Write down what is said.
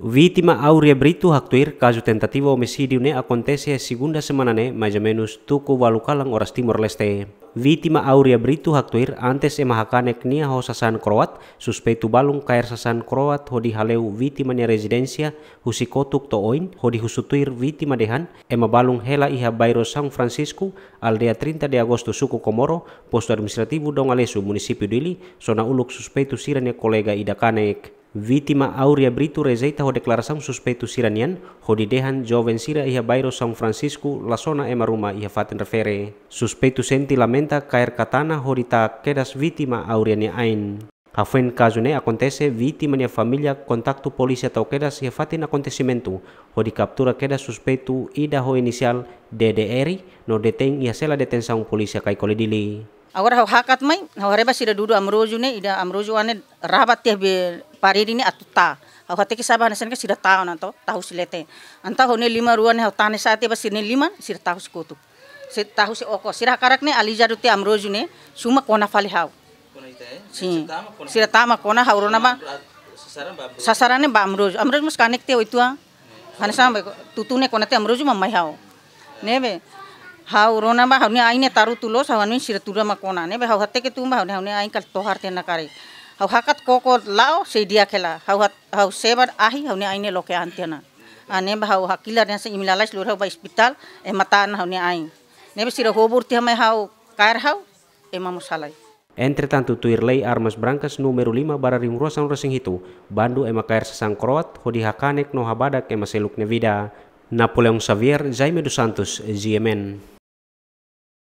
Vítima áurea brito haktuir caso tentativo homicídio ne acontece segunda semana ne mais ou menos tuku walukalang oras Timor-Leste. Vítima áurea brito haktuir antes e mahakane nia ho sasan kroat, suspeito balung kair sasan kroat ho haleu vítima ne residencia husikotuk to oin ho husutuir vítima dehan e balung hela iha bairo San Francisco, aldea 30 de agosto suku Komoro, posto administrativo alesu municipio Dili, sona uluk suspeito sirane kolega Idakanek. Vitima Aurea brito rezeita ho declaração suspeito siranian, di dehan Joven sira iha bairo San Francisco, la zona emaruma iha faten refere. Suspeito senti lamenta kair katana ho di ta kedas vítima aurea ne ain. Hafen kazune ne vitima vítima ne familia contacto polícia tau quedas e faten ho di kaptura kedas suspeito ida ho inisial DDR, no deteng iha sela cela polisi kai kolidili. colidili. Agora hakat mai, hau reba sira dudu amrojune, ida amroju ane rabat be पारिरी अतुता और हते के साबा नसन के सिरता न तो ताहुस लेते अंत होने लिमा रुआ ने होता ने साते बस ने लिमा सिरता हुस को तो से ताहुस ओ को सिरा कारक ने अली जारुते अमरोज ने सुम कोना फाले हाव सिरता मा कोना हाव रोना ससारा ने बामरोज अमरोज मस कनेक्ट होई तुआ हनसा तुतु ने कोनाते अमरोज मा मई हाव ने बे हाउ रोना बा हने आईने तारु तुलो सावन में सिर तुरा मा कोना ने बे हते के तुम भावने हने आई कल तोहार ते न hau hakat koko lao se dia kela hau hat hau sebar ahi hau ne aine loke antiana ane ba hau hakila ne se imila lais lura hau ba hospital e mataan hau ne ain ne besi ro hobur ti hamai hau kair hau e mamu salai entre tanto tu irlei armas brancas numero 5 bararim ruasan rasing hitu bandu ema kair sasang kroat hodi hakanek no habada ke maseluk nevida napoleon xavier jaime dos santos gmn